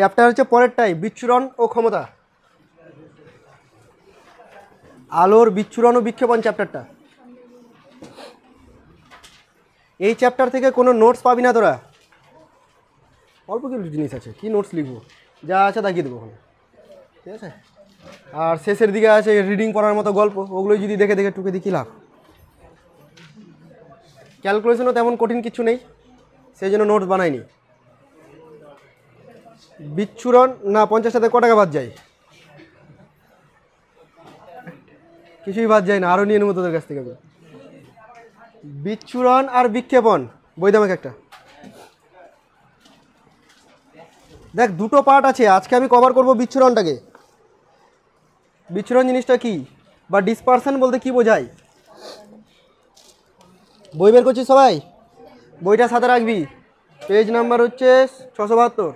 chapter হচ্ছে পরেরটাই বিচ্ছুরণ ও ক্ষমতা আলোর বিচ্ছুরণ ও বিক্ষেপণ চ্যাপ্টারটা এই চ্যাপ্টার থেকে কোনো নোটস পাবি না তোরা অল্প কিছু জিনিস আছে কি নোটস লিখবো যা আছে দেখিয়ে দেবো ওখানে ঠিক আছে আর শেষের দিকে আছে রিডিং পড়ার মতো গল্প ওগুলোই যদি দেখে দেখে টুকে দিই কী লাভ ক্যালকুলেশনও তেমন কঠিন কিছু নেই সেই জন্য নোটস বানাইনি বিচ্ছুরণ না পঞ্চাশ সাথে ক টাকা বাদ যায় কিছুই বাদ যায় না আরও নিয়ে নেবো তোদের কাছ থেকে বিচ্ছুরণ আর বিক্ষেপণ বই দামাকে একটা দেখ দুটো পার্ট আছে আজকে আমি কভার করব বিচ্ছুরণটাকে বিচ্ছুরণ জিনিসটা কি বা ডিসপারশন বলতে কি বোঝায় বই বের করছিস সবাই বইটা সাথে রাখবি পেজ নাম্বার হচ্ছে ছশো বাহাত্তর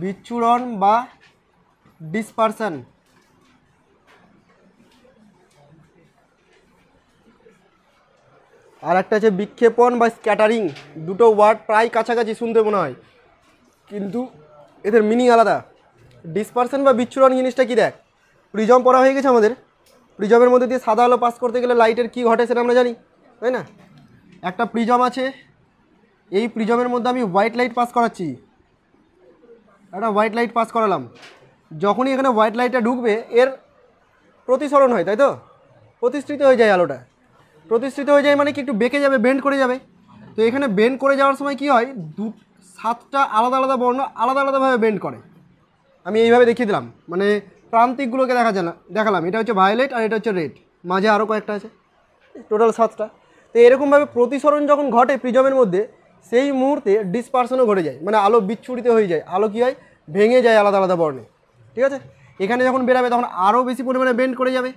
বিচ্ছুরণ বা ডিসপারশন আর একটা আছে বিক্ষেপণ বা স্ক্যাটারিং দুটো ওয়ার্ড প্রায় কাছাকাছি শুনতে মনে হয় কিন্তু এদের মিনিং আলাদা ডিসপারশন বা বিচ্ছুরণ জিনিসটা কী দেখ প্রিজম পড়া হয়ে গেছে আমাদের প্রিজমের মধ্যে দিয়ে সাদা আলো পাস করতে গেলে লাইটের কি ঘটে সেটা আমরা জানি তাই না একটা প্রিজম আছে এই প্রিজমের মধ্যে আমি হোয়াইট লাইট পাস করাচ্ছি একটা হোয়াইট লাইট পাস করালাম যখনই এখানে হোয়াইট লাইটটা ঢুকবে এর প্রতিসরণ হয় তাই তো প্রতিষ্ঠিত হয়ে যায় আলোটা প্রতিষ্ঠিত হয়ে যায় মানে কি একটু বেঁকে যাবে বেন্ড করে যাবে তো এখানে বেন্ড করে যাওয়ার সময় কি হয় দু সাতটা আলাদা আলাদা বর্ণ আলাদা আলাদাভাবে বেন্ড করে আমি এইভাবে দেখিয়ে দিলাম মানে প্রান্তিকগুলোকে দেখা যায় না দেখালাম এটা হচ্ছে ভায়োলেট আর এটা হচ্ছে রেড মাঝে আরও কয়েকটা আছে টোটাল সাতটা তো এরকমভাবে প্রতিসরণ যখন ঘটে প্রিজমের মধ্যে সেই মুহূর্তে ডিসপার্সনও ঘটে যায় মানে আলো বিচ্ছুরিত হয়ে যায় আলো কী হয় ভেঙে যায় আলাদা আলাদা বর্ণে ঠিক আছে এখানে যখন বেরাবে তখন আরও বেশি পরিমাণে বেন্ড করে যাবে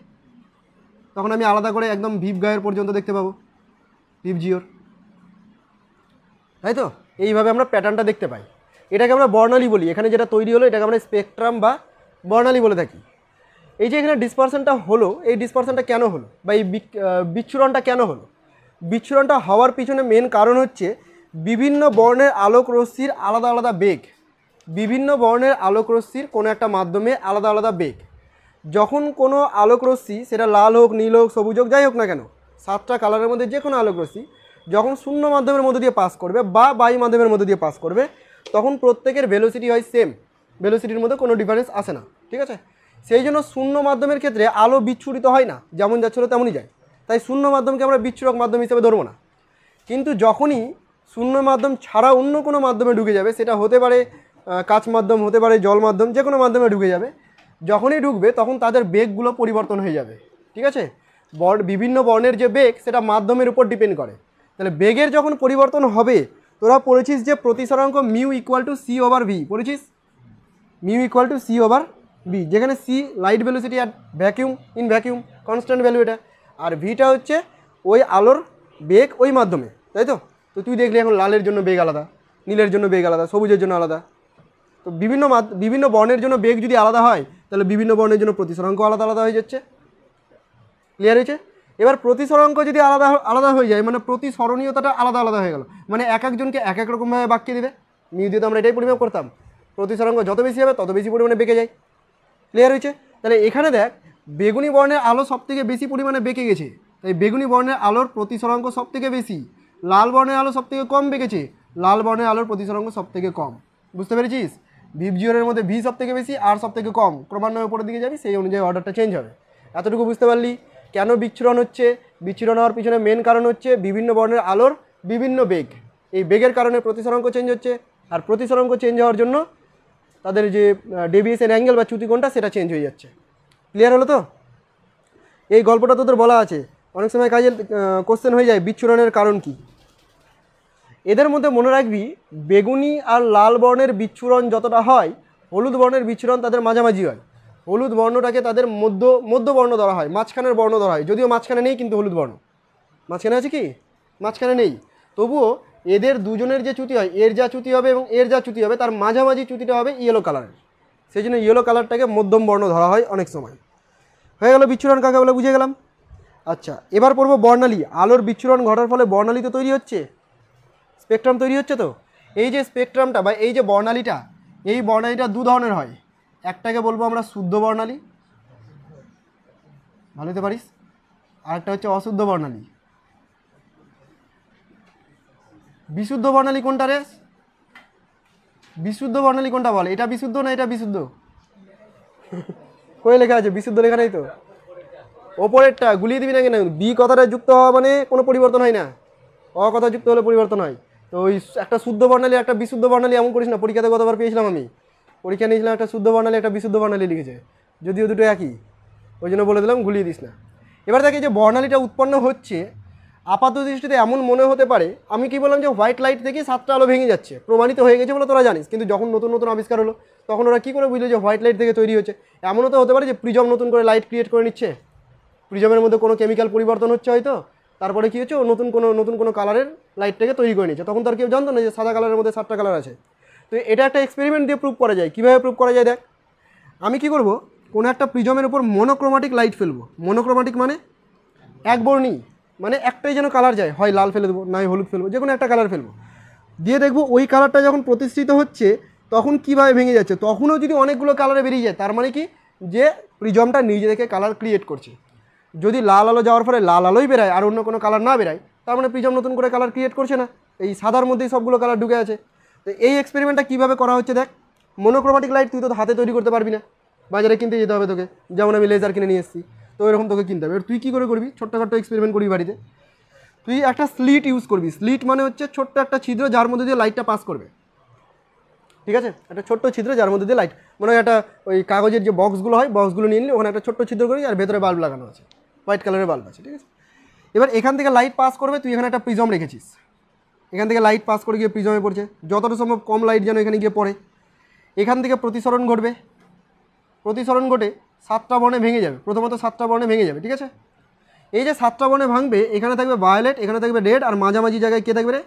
তখন আমি আলাদা করে একদম ভিপ গায়ের পর্যন্ত দেখতে পাবো ভিপ জিওর তাই তো এইভাবে আমরা প্যাটার্নটা দেখতে পাই এটাকে আমরা বর্ণালী বলি এখানে যেটা তৈরি হলো এটাকে আমরা স্পেকট্রাম বা বর্ণালী বলে থাকি এই যে এখানে ডিসপারশনটা হলো এই ডিসপারশনটা কেন হলো বা এই বিচ্ছুরণটা কেন হলো বিচ্ছুরণটা হওয়ার পিছনে মেন কারণ হচ্ছে বিভিন্ন বর্ণের আলোক রশ্মির আলাদা আলাদা বেগ বিভিন্ন বর্ণের আলোক রশ্মির কোনো একটা মাধ্যমে আলাদা আলাদা বেগ যখন কোনো আলোক রশ্মি সেটা লাল হোক নীল হোক সবুজ হোক যাই হোক না কেন সাতটা কালারের মধ্যে যে কোনো আলোক রশ্মি যখন শূন্য মাধ্যমের মধ্যে দিয়ে পাস করবে বা বায়ু মাধ্যমের মধ্যে দিয়ে পাস করবে তখন প্রত্যেকের ভেলোসিটি হয় সেম ভেলোসিটির মধ্যে কোনো ডিফারেন্স আসে না ঠিক আছে সেই জন্য শূন্য মাধ্যমের ক্ষেত্রে আলো বিচ্ছুরিত হয় না যেমন যাচ্ছিলো তেমনই যায় তাই শূন্য মাধ্যমকে আমরা বিচ্ছুরক মাধ্যম হিসেবে ধরবো না কিন্তু যখনই শূন্য মাধ্যম ছাড়া অন্য কোনো মাধ্যমে ঢুকে যাবে সেটা হতে পারে কাঁচ মাধ্যম হতে পারে জল মাধ্যম যে কোনো মাধ্যমে ঢুকে যাবে যখনই ঢুকবে তখন তাদের বেগগুলো পরিবর্তন হয়ে যাবে ঠিক আছে বর্ণ বিভিন্ন বর্ণের যে বেগ সেটা মাধ্যমের উপর ডিপেন্ড করে তাহলে বেগের যখন পরিবর্তন হবে তোরা পড়েছিস যে প্রতিসরাঙ্ক mu equal to C over V পড়েছিস mu equal to C over B যেখানে সি লাইট ভ্যালুসিটি আর vacuum in vacuum constant value এটা আর ভিটা হচ্ছে ওই আলোর বেগ ওই মাধ্যমে তাই তো তো তুই দেখলি এখন লালের জন্য বেগ আলাদা নীলের জন্য বেগ আলাদা সবুজের জন্য আলাদা তো বিভিন্ন বিভিন্ন বর্ণের জন্য বেগ যদি আলাদা হয় তাহলে বিভিন্ন বর্ণের জন্য প্রতিসরাঙ্ক আলাদা আলাদা হয়ে যাচ্ছে ক্লিয়ার হয়েছে এবার প্রতিসরাঙ্ক যদি আলাদা আলাদা হয়ে যায় মানে প্রতিসরণীয়তাটা আলাদা আলাদা হয়ে গেল মানে এক একজনকে এক এক রকমভাবে বাক্যে দেবে মিউ দিয়ে তো আমরা এটাই পরিমাপ করতাম প্রতিসরাঙ্ক যত বেশি হবে তত বেশি পরিমাণে বেঁকে যায় ক্লিয়ার হয়েছে তাহলে এখানে দেখ বেগুনি বর্ণের আলো সবথেকে বেশি পরিমাণে বেঁকে গেছে তাই বেগুনি বর্ণের আলোর প্রতিসরাঙ্ক সবথেকে বেশি লাল বর্ণের আলো সব থেকে কম বেঁকেছে লাল বর্ণের আলোর সব থেকে কম বুঝতে পেরেছিস ভিভজিওরের মধ্যে ভি সব থেকে বেশি আর সব থেকে কম ক্রমান্বয়ে উপরের দিকে যাবি সেই অনুযায়ী অর্ডারটা চেঞ্জ হবে এতটুকু বুঝতে পারলি কেন বিচ্ছুরণ হচ্ছে বিচ্ছুরণ হওয়ার পিছনে মেন কারণ হচ্ছে বিভিন্ন বর্ণের আলোর বিভিন্ন বেগ এই বেগের কারণে প্রতিসরাঙ্ক চেঞ্জ হচ্ছে আর প্রতিসরাঙ্ক চেঞ্জ হওয়ার জন্য তাদের যে ডেভিয়েশন অ্যাঙ্গেল বা কোণটা সেটা চেঞ্জ হয়ে যাচ্ছে ক্লিয়ার হলো তো এই গল্পটা তোদের বলা আছে অনেক সময় কাজে কোশ্চেন হয়ে যায় বিচ্ছুরণের কারণ কী এদের মধ্যে মনে রাখবি বেগুনি আর লাল বর্ণের বিচ্ছুরণ যতটা হয় হলুদ বর্ণের বিচ্ছুরণ তাদের মাঝামাঝি হয় হলুদ বর্ণটাকে তাদের মধ্য মধ্য বর্ণ ধরা হয় মাঝখানের বর্ণ ধরা হয় যদিও মাঝখানে নেই কিন্তু হলুদ বর্ণ মাঝখানে আছে কি মাঝখানে নেই তবুও এদের দুজনের যে চুতি হয় এর যা চুতি হবে এবং এর যা চুতি হবে তার মাঝামাঝি চুতিটা হবে ইয়েলো কালারের সেই জন্য ইয়েলো কালারটাকে মধ্যম বর্ণ ধরা হয় অনেক সময় হয়ে গেল বিচ্ছুরণ কাকে বলে বুঝে গেলাম আচ্ছা এবার পড়বো বর্ণালী আলোর বিচ্ছুরণ ঘটার ফলে বর্ণালী তো তৈরি হচ্ছে স্পেকট্রাম তৈরি হচ্ছে তো এই যে স্পেকট্রামটা বা এই যে বর্ণালীটা এই বর্ণালীটা দু ধরনের হয় একটাকে বলবো আমরা শুদ্ধ বর্ণালী ভালো হতে পারিস আরেকটা হচ্ছে অশুদ্ধ বর্ণালী বিশুদ্ধ বর্ণালী কোনটা রে বিশুদ্ধ বর্ণালী কোনটা বলে এটা বিশুদ্ধ না এটা বিশুদ্ধ কয়ে লেখা আছে বিশুদ্ধ লেখা নেই তো ওপরেরটা গুলিয়ে দিবি না কেন বি কথাটা যুক্ত হওয়া মানে কোনো পরিবর্তন হয় না অ কথা যুক্ত হলে পরিবর্তন হয় তো ওই একটা শুদ্ধ বর্ণালী একটা বিশুদ্ধ বর্ণালী এমন করিস না পরীক্ষাতে গতবার পেয়েছিলাম আমি পরীক্ষা নিয়েছিলাম একটা শুদ্ধ বর্ণালী একটা বিশুদ্ধ বর্ণালী লিখেছে যদিও দুটো একই ওই জন্য বলে দিলাম গুলিয়ে দিস না এবার দেখে যে বর্ণালীটা উৎপন্ন হচ্ছে আপাত দৃষ্টিতে এমন মনে হতে পারে আমি কি বললাম যে হোয়াইট লাইট থেকে সাতটা আলো ভেঙে যাচ্ছে প্রমাণিত হয়ে গেছে বলে তোরা জানিস কিন্তু যখন নতুন নতুন আবিষ্কার হলো তখন ওরা কী করে বুঝলো যে হোয়াইট লাইট থেকে তৈরি হচ্ছে এমনও তো হতে পারে যে প্রিজম নতুন করে লাইট ক্রিয়েট করে নিচ্ছে প্রিজমের মধ্যে কোনো কেমিক্যাল পরিবর্তন হচ্ছে হয়তো তারপরে কী হচ্ছে ও নতুন কোনো নতুন কোনো কালারের লাইটটাকে তৈরি করে নিয়েছে তখন তার কেউ জানতো না যে সাদা কালারের মধ্যে সাতটা কালার আছে তো এটা একটা এক্সপেরিমেন্ট দিয়ে প্রুভ করা যায় কীভাবে প্রুভ করা যায় দেখ আমি কি করব কোনো একটা প্রিজমের উপর মনোক্রোমাটিক লাইট ফেলবো মনোক্রোমাটিক মানে এক বর্ণি মানে একটাই যেন কালার যায় হয় লাল ফেলে দেবো নয় হলুদ ফেলবো যে কোনো একটা কালার ফেলবো দিয়ে দেখবো ওই কালারটা যখন প্রতিষ্ঠিত হচ্ছে তখন কীভাবে ভেঙে যাচ্ছে তখনও যদি অনেকগুলো কালারে বেরিয়ে যায় তার মানে কি যে প্রিজমটা নিজে থেকে কালার ক্রিয়েট করছে যদি লাল আলো যাওয়ার ফলে লাল আলোই বেরায় আর অন্য কোনো কালার না বেরায় তার মানে প্রিজম নতুন করে কালার ক্রিয়েট করছে না এই সাদার মধ্যেই সবগুলো কালার ঢুকে আছে তো এই এক্সপেরিমেন্টটা কীভাবে করা হচ্ছে দেখ মনোক্রোমাটিক লাইট তুই তো হাতে তৈরি করতে পারবি না বাজারে কিনতে যেতে হবে তোকে যেমন আমি লেজার কিনে নিয়ে এসেছি তো এরকম তোকে কিনতে হবে এবার তুই কী করে করবি ছোট্ট এক্সপেরিমেন্ট করবি বাড়িতে তুই একটা স্লিট ইউজ করবি স্লিট মানে হচ্ছে ছোট্ট একটা ছিদ্র যার মধ্যে দিয়ে লাইটটা পাস করবে ঠিক আছে একটা ছোট্ট ছিদ্র যার মধ্যে দিয়ে লাইট মনে হয় একটা ওই কাগজের যে বক্সগুলো হয় বক্সগুলো নিয়ে নিলে ওখানে একটা ছোট্ট ছিদ্র করি আর ভেতরে বাল্ব লাগানো আছে হোয়াইট কালারের বাল্ব আছে ঠিক আছে এবার এখান থেকে লাইট পাস করবে তুই এখানে একটা প্রিজম রেখেছিস এখান থেকে লাইট পাস করে গিয়ে প্রিজমে পড়ছে যতটা সম্ভব কম লাইট যেন এখানে গিয়ে পড়ে এখান থেকে প্রতিসরণ ঘটবে প্রতিসরণ ঘটে সাতটা বর্ণে ভেঙে যাবে প্রথমত সাতটা বর্ণে ভেঙে যাবে ঠিক আছে এই যে সাতটা বর্ণে ভাঙবে এখানে থাকবে ভায়োলেট এখানে থাকবে রেড আর মাঝামাঝি জায়গায় কে থাকবে রে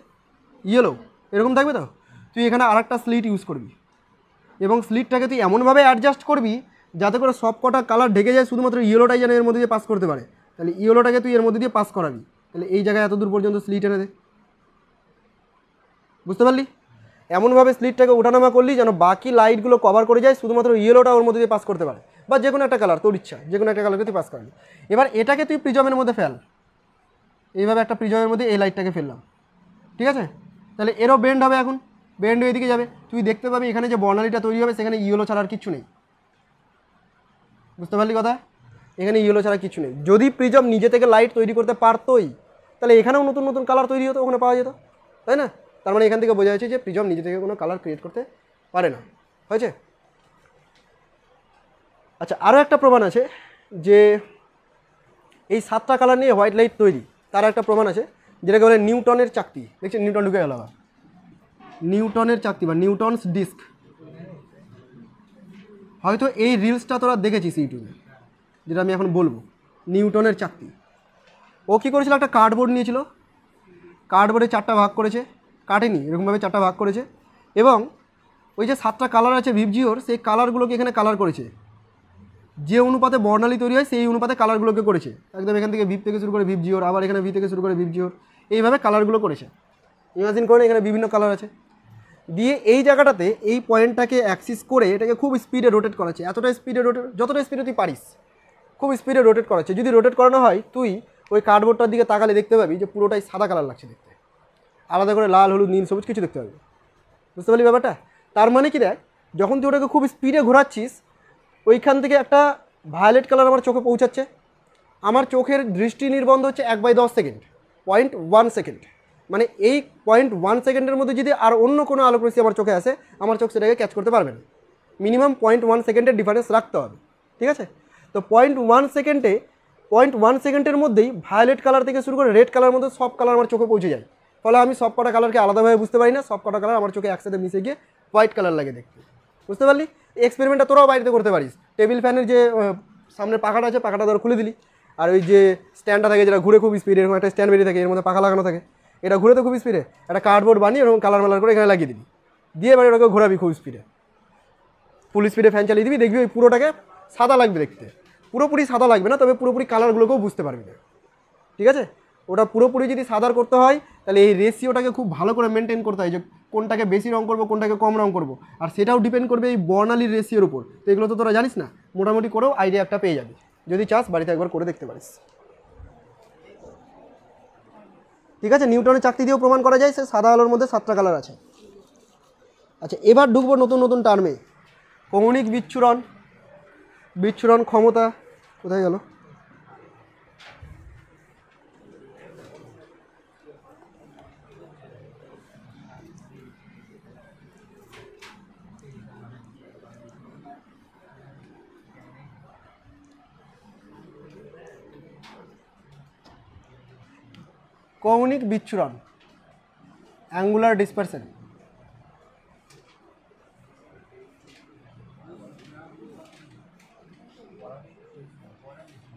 ইয়েলো এরকম থাকবে তো তুই এখানে আরেকটা স্লিট ইউজ করবি এবং স্লিটটাকে তুই এমনভাবে অ্যাডজাস্ট করবি যাতে করে সব কটা কালার ঢেকে যায় শুধুমাত্র ইয়েলোটাই যেন এর মধ্যে দিয়ে পাস করতে পারে তাহলে ইয়েলোটাকে তুই এর মধ্যে দিয়ে পাস করাবি তাহলে এই জায়গায় এত দূর পর্যন্ত স্লিট এনে দে বুঝতে পারলি এমনভাবে স্লিটটাকে ওঠানামা করলি যেন বাকি লাইটগুলো কভার করে যায় শুধুমাত্র ইয়েলোটা ওর মধ্যে দিয়ে পাস করতে পারে বা যে কোনো একটা কালার তোর ইচ্ছা যে কোনো একটা কালারকে তুই পাস করাবি এবার এটাকে তুই প্রিজমের মধ্যে ফেল এইভাবে একটা প্রিজমের মধ্যে এই লাইটটাকে ফেললাম ঠিক আছে তাহলে এরও বেন্ড হবে এখন বেন্ড দিকে যাবে তুই দেখতে পাবি এখানে যে বর্ণালিটা তৈরি হবে সেখানে ইয়েলো ছাড়া আর কিছু নেই বুঝতে পারলি কথা এখানে ইয়েলো ছাড়া কিছু নেই যদি প্রিজম নিজে থেকে লাইট তৈরি করতে পারতোই তাহলে এখানেও নতুন নতুন কালার তৈরি হতো ওখানে পাওয়া যেত তাই না তার মানে এখান থেকে বোঝা যাচ্ছে যে প্রিজম নিজে থেকে কোনো কালার ক্রিয়েট করতে পারে না হয়েছে আচ্ছা আরও একটা প্রমাণ আছে যে এই সাতটা কালার নিয়ে হোয়াইট লাইট তৈরি তার একটা প্রমাণ আছে যেটাকে বলে নিউটনের চাকতি দেখছি নিউটন ঢুকে গেল নিউটনের চাকতি বা নিউটনস ডিস্ক হয়তো এই রিলসটা তোরা দেখেছিস ইউটিউবে যেটা আমি এখন বলবো নিউটনের চাকরি ও কী করেছিল একটা কার্ডবোর্ড নিয়েছিল কার্ডবোর্ডে চারটা ভাগ করেছে কাটেনি এরকমভাবে চারটা ভাগ করেছে এবং ওই যে সাতটা কালার আছে ভিভজিওর সেই কালারগুলোকে এখানে কালার করেছে যে অনুপাতে বর্ণালী তৈরি হয় সেই অনুপাতে কালারগুলোকে করেছে একদম এখান থেকে ভিভ থেকে শুরু করে ভিভজিওর আবার এখানে ভি থেকে শুরু করে ভিভজিওর এইভাবে কালারগুলো করেছে ইমাজিন করেন এখানে বিভিন্ন কালার আছে দিয়ে এই জায়গাটাতে এই পয়েন্টটাকে অ্যাক্সিস করে এটাকে খুব স্পিডে রোটেট করাচ্ছে এতটা স্পিডে রোটেট যতটা স্পিডে তুই পারিস খুব স্পিডে রোটেট করাচ্ছে যদি রোটেট করানো হয় তুই ওই কার্ডবোর্ডটার দিকে তাকালে দেখতে পাবি যে পুরোটাই সাদা কালার লাগছে দেখতে আলাদা করে লাল হলুদ নীল সবুজ কিছু দেখতে পাবি বুঝতে পারলি ব্যাপারটা তার মানে কি দেখ যখন তুই ওটাকে খুব স্পিডে ঘোরাচ্ছিস ওইখান থেকে একটা ভায়োলেট কালার আমার চোখে পৌঁছাচ্ছে আমার চোখের দৃষ্টি নির্বন্ধ হচ্ছে এক বাই দশ সেকেন্ড পয়েন্ট ওয়ান সেকেন্ড মানে এই পয়েন্ট ওয়ান সেকেন্ডের মধ্যে যদি আর অন্য কোনো আলোক রশ্মি আমার চোখে আসে আমার চোখ সেটাকে ক্যাচ করতে পারবে না মিনিমাম পয়েন্ট ওয়ান সেকেন্ডের ডিফারেন্স রাখতে হবে ঠিক আছে তো পয়েন্ট ওয়ান সেকেন্ডে পয়েন্ট ওয়ান সেকেন্ডের মধ্যেই ভায়োলেট কালার থেকে শুরু করে রেড কালার মধ্যে সব কালার আমার চোখে পৌঁছে যায় ফলে আমি সব কটা কালারকে আলাদাভাবে বুঝতে পারি না সব কটা কালার আমার চোখে একসাথে মিশে গিয়ে হোয়াইট কালার লাগে দেখতে বুঝতে পারলি এক্সপেরিমেন্টটা তোরাও বাড়িতে করতে পারিস টেবিল ফ্যানের যে সামনে পাখাটা আছে পাখাটা ধর খুলে দিলি আর ওই যে স্ট্যান্ডটা থাকে যেটা ঘুরে খুব স্পিড এরকম একটা স্ট্যান্ড বেরিয়ে থাকে এর মধ্যে পাখা লাগানো থাকে এটা ঘুরে তো খুব স্পিডে একটা কার্ডবোর্ড বানিয়ে এরকম কালার মালার করে এখানে লাগিয়ে দিবি দিয়ে এবার ওটাকে ঘোরাবি খুব স্পিডে ফুল স্পিডে ফ্যান চালিয়ে দিবি দেখবি ওই পুরোটাকে সাদা লাগবে দেখতে পুরোপুরি সাদা লাগবে না তবে পুরোপুরি কালারগুলোকেও বুঝতে পারবি না ঠিক আছে ওটা পুরোপুরি যদি সাদার করতে হয় তাহলে এই রেশিওটাকে খুব ভালো করে মেনটেন করতে হয় যে কোনটাকে বেশি রঙ করবো কোনটাকে কম রঙ করবো আর সেটাও ডিপেন্ড করবে এই বর্ণালির রেশিওর উপর তো এগুলো তো তোরা জানিস না মোটামুটি করেও আইডিয়া একটা পেয়ে যাবি যদি চাস বাড়িতে একবার করে দেখতে পারিস ঠিক আছে নিউটনের চাকতি দিয়েও প্রমাণ করা যায় সে সাদা আলোর মধ্যে সাতটা কালার আছে আচ্ছা এবার ঢুকবো নতুন নতুন টার্মে কৌণিক বিচ্ছুরণ বিচ্ছুরণ ক্ষমতা কোথায় গেল কৌনিক বিচ্ছুরণ অ্যাঙ্গুলার ডিসপারশন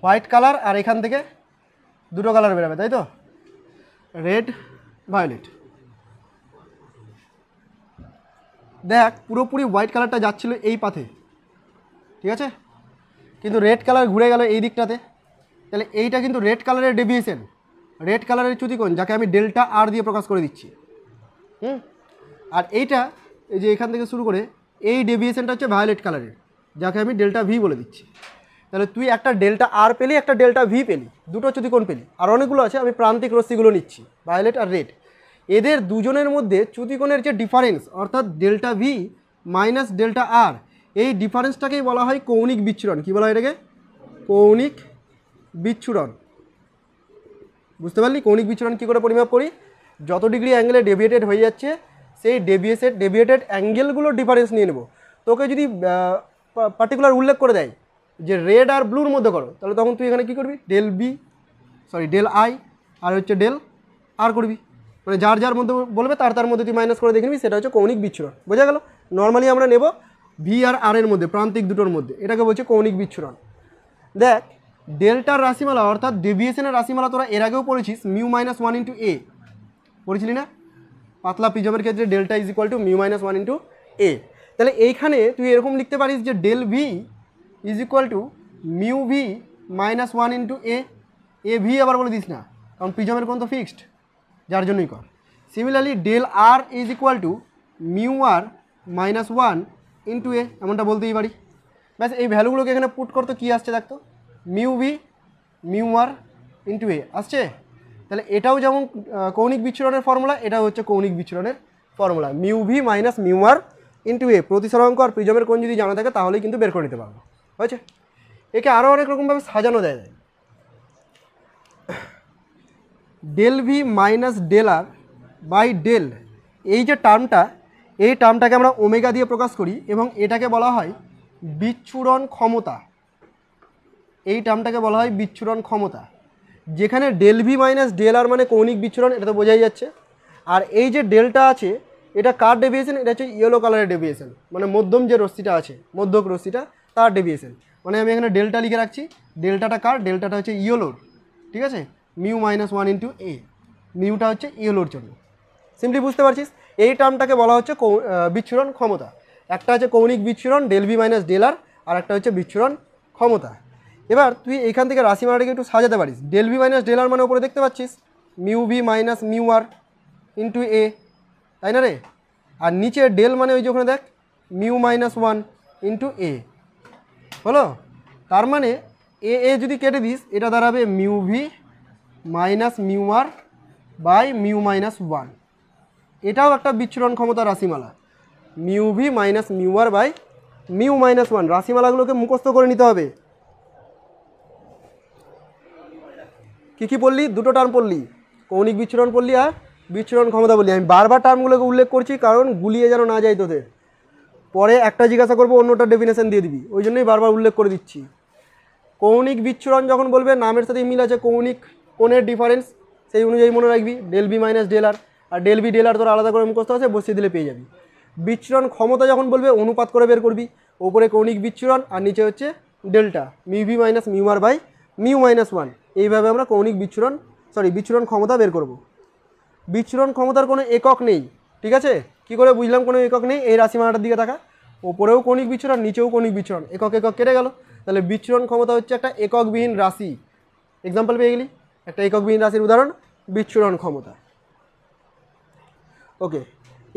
হোয়াইট কালার আর এখান থেকে দুটো কালার বেরোবে তাই তো রেড ভায়োলেট দেখ পুরোপুরি হোয়াইট কালারটা যাচ্ছিল এই পাথে ঠিক আছে কিন্তু রেড কালার ঘুরে গেল এই দিকটাতে তাহলে এইটা কিন্তু রেড কালারের ডেভিয়েশন রেড কালারের চুতিকোণ যাকে আমি ডেল্টা আর দিয়ে প্রকাশ করে দিচ্ছি হুম আর এইটা এই যে এখান থেকে শুরু করে এই ডেভিয়েশনটা হচ্ছে ভায়োলেট কালারের যাকে আমি ডেল্টা ভি বলে দিচ্ছি তাহলে তুই একটা ডেল্টা আর পেলি একটা ডেল্টা ভি পেলি দুটো চুতিকোণ পেলি আর অনেকগুলো আছে আমি প্রান্তিক রশ্মিগুলো নিচ্ছি ভায়োলেট আর রেড এদের দুজনের মধ্যে চুতিকোণের যে ডিফারেন্স অর্থাৎ delta V minus delta R এই ডিফারেন্সটাকেই বলা হয় কৌণিক বিচ্ছুরণ কী বলা হয় এটাকে কৌণিক বিচ্ছুরণ বুঝতে পারলি কৌণিক বিচরণ কী করে পরিমাপ করি যত ডিগ্রি অ্যাঙ্গেলে ডেভিয়েটেড হয়ে যাচ্ছে সেই ডেভিয়েসেড ডেভিয়েটেড অ্যাঙ্গেলগুলোর ডিফারেন্স নিয়ে নেব তোকে যদি পার্টিকুলার উল্লেখ করে দেয় যে রেড আর ব্লুর মধ্যে করো তাহলে তখন তুই এখানে কী করবি del B sorry del I আর হচ্ছে ডেল আর করবি মানে যার যার মধ্যে বলবে তার তার মধ্যে তুই মাইনাস করে দেখে নিবি সেটা হচ্ছে কৌণিক বিচ্ছুরণ বোঝা গেল নর্মালি আমরা নেব ভি আর আর এর মধ্যে প্রান্তিক দুটোর মধ্যে এটাকে বলছে কৌণিক বিচ্ছুরণ দেখ ডেল্টার রাশিমালা অর্থাৎ ডেভিয়েশনের রাশিমালা তোরা এর আগেও পড়েছিস mu minus one into A পড়েছিলি না পাতলা পিজমের ক্ষেত্রে delta is equal to mu minus one into A তাহলে এইখানে তুই এরকম লিখতে পারিস যে del V is equal to mu V minus one into A A V আবার বলে দিস না কারণ পিজমের কোন তো ফিক্সড যার জন্যই কর similarly del R is equal to mu R minus one into A এমনটা বলতেই পারি ব্যাস এই ভ্যালুগুলোকে এখানে পুট করতে কী আসছে দেখতো mu B mu R into A আসছে তাহলে এটাও যেমন কৌণিক বিচ্ছুরণের ফর্মুলা এটা হচ্ছে কৌণিক বিচ্ছুরণের formula mu V minus mu R into A প্রতিসরাঙ্ক আর প্রিজমের কোণ যদি জানা থাকে তাহলেই কিন্তু বের করে নিতে পারবো হয়েছে একে আরও অনেক রকমভাবে সাজানো দেয় যায় del V minus del R by del এই যে টার্মটা এই টার্মটাকে আমরা ওমেগা দিয়ে প্রকাশ করি এবং এটাকে বলা হয় বিচ্ছুরণ ক্ষমতা এই টার্মটাকে বলা হয় বিচ্ছুরণ ক্ষমতা যেখানে del V minus del R মানে কৌণিক বিচ্ছুরণ এটা তো বোঝাই যাচ্ছে আর এই যে ডেলটা আছে এটা কার ডেভিয়েশন এটা হচ্ছে ইয়েলো কালারের ডেভিয়েশন মানে মধ্যম যে রশ্মিটা আছে মধ্যক রশ্মিটা তার ডেভিয়েশন মানে আমি এখানে ডেল্টা লিখে রাখছি ডেল্টাটা কার ডেল্টাটা হচ্ছে ইয়েলোর ঠিক আছে mu minus one into A মিউটা হচ্ছে ইয়েলোর জন্য সিম্পলি বুঝতে পারছিস এই টার্মটাকে বলা হচ্ছে বিচ্ছুরণ ক্ষমতা একটা হচ্ছে কৌণিক বিচ্ছুরণ del V minus del R আর একটা হচ্ছে বিচ্ছুরণ ক্ষমতা এবার তুই এখান থেকে রাশিমালাটাকে একটু সাজাতে পারিস del V minus del R মানে উপরে দেখতে পাচ্ছিস mu V minus mu R into A তাই না রে আর নিচে ডেল মানে ওই যে ওখানে দেখ mu minus one into A হলো তার মানে এ এ যদি কেটে দিস এটা দাঁড়াবে mu V minus mu R by mu minus one এটাও একটা বিচ্ছুরণ ক্ষমতা রাশিমালা mu V minus mu R by mu minus one রাশিমালাগুলোকে মুখস্থ করে নিতে হবে কি কি পড়লি দুটো টার্ম পড়লি কৌণিক বিচ্ছুরণ পড়লি আর বিচ্ছুরণ ক্ষমতা বলি আমি বারবার টার্মগুলোকে উল্লেখ করছি কারণ গুলিয়ে যেন না যায় তোদের পরে একটা জিজ্ঞাসা করবো অন্যটা ডেফিনেশন দিয়ে দিবি ওই জন্যই বারবার উল্লেখ করে দিচ্ছি কৌণিক বিচ্ছুরণ যখন বলবে নামের সাথে মিল আছে কৌণিক কোণের ডিফারেন্স সেই অনুযায়ী মনে রাখবি del B minus del R আর ডেল বি ডেল আর তোর আলাদা করে মুখস্থ আছে বসিয়ে দিলে পেয়ে যাবি বিচ্ছুরণ ক্ষমতা যখন বলবে অনুপাত করে বের করবি ওপরে কৌণিক বিচ্ছুরণ আর নিচে হচ্ছে ডেল্টা মিউ ভি মাইনাস মিউমার বাই মিউ মাইনাস ওয়ান এইভাবে আমরা কৌণিক বিচ্ছুরণ সরি বিচ্ছুরণ ক্ষমতা বের করব বিচ্ছুরণ ক্ষমতার কোনো একক নেই ঠিক আছে কি করে বুঝলাম কোনো একক নেই এই রাশিমালাটার দিকে থাকা ওপরেও কৌণিক বিচ্ছুরণ নিচেও কৌণিক বিচ্ছুরণ একক একক কেটে গেল তাহলে বিচ্ছুরণ ক্ষমতা হচ্ছে একটা এককবিহীন রাশি এক্সাম্পল পেয়ে গেলি একটা এককবিহীন রাশির উদাহরণ বিচ্ছুরণ ক্ষমতা ওকে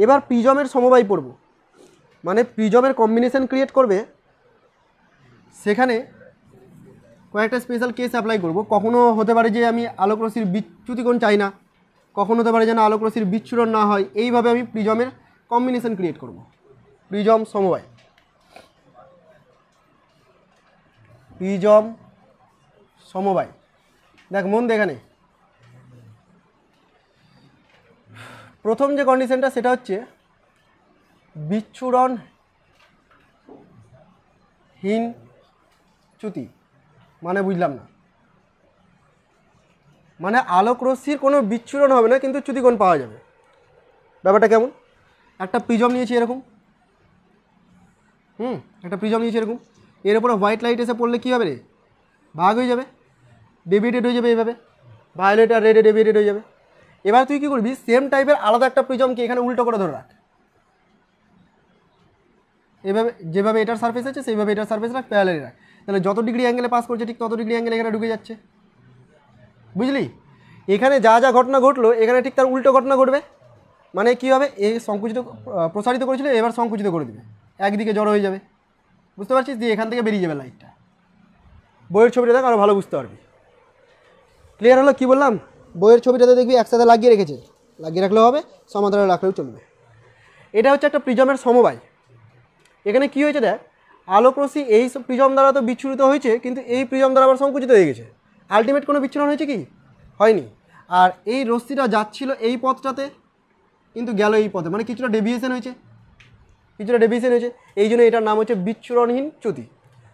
এবার প্রিজমের সমবায় পড়ব মানে প্রিজমের কম্বিনেশন ক্রিয়েট করবে সেখানে কয়েকটা স্পেশাল কেস অ্যাপ্লাই করব কখনও হতে পারে যে আমি আলোকরশ্মির বিচ্যুতিকোণ চাই না কখনও হতে পারে যেন আলোকরশ্মির বিচ্ছুরণ না হয় এইভাবে আমি প্রিজমের কম্বিনেশান ক্রিয়েট করব প্রিজম সমবায় প্রিজম সমবায় দেখ মন দেখানে প্রথম যে কন্ডিশনটা সেটা হচ্ছে বিচ্ছুরণহীন চ্যুতি মানে বুঝলাম না মানে আলোক রশ্মির কোনো বিচ্ছুরণ হবে না কিন্তু চ্যুতিকোণ পাওয়া যাবে ব্যাপারটা কেমন একটা প্রিজম নিয়েছি এরকম হুম একটা প্রিজম নিয়েছি এরকম এর উপরে হোয়াইট লাইট এসে পড়লে কী হবে রে ভাগ হয়ে যাবে ডেভিডেড হয়ে যাবে এইভাবে ভায়োলেট আর রেডে ডেভিডেড হয়ে যাবে এবার তুই কী করবি সেম টাইপের আলাদা একটা প্রিজমকে এখানে উল্টো করে ধরে রাখ এভাবে যেভাবে এটার সার্ফেস আছে সেইভাবে এটার সার্ফেস রাখ প্যালারি রাখ তাহলে যত ডিগ্রি অ্যাঙ্গেলে পাস করছে ঠিক তত ডিগ্রি অ্যাঙ্গেলে এখানে ঢুকে যাচ্ছে বুঝলি এখানে যা যা ঘটনা ঘটলো এখানে ঠিক তার উল্টো ঘটনা ঘটবে মানে কি হবে এ সংকুচিত প্রসারিত করেছিল এবার সংকুচিত করে দেবে একদিকে জড়ো হয়ে যাবে বুঝতে পারছিস দিয়ে এখান থেকে বেরিয়ে যাবে লাইটটা বইয়ের ছবিটা দেখ আরও ভালো বুঝতে পারবি ক্লিয়ার হলো কী বললাম বইয়ের ছবিটাতে দেখবি একসাথে লাগিয়ে রেখেছে লাগিয়ে রাখলেও হবে সমান্তরালে রাখলেও চলবে এটা হচ্ছে একটা প্রিজমের সমবায় এখানে কি হয়েছে দেখ আলোকরশ্মি এই প্রিজম দ্বারা তো বিচ্ছুরিত হয়েছে কিন্তু এই প্রিজম দ্বারা আবার সংকুচিত হয়ে গেছে আলটিমেট কোনো বিচ্ছুরণ হয়েছে কি হয়নি আর এই রশ্মিটা যাচ্ছিল এই পথটাতে কিন্তু গেল এই পথে মানে কিছুটা ডেভিয়েশন হয়েছে কিছুটা ডেভিয়েশন হয়েছে এই জন্য এটার নাম হচ্ছে বিচ্ছুরণহীন চ্যুতি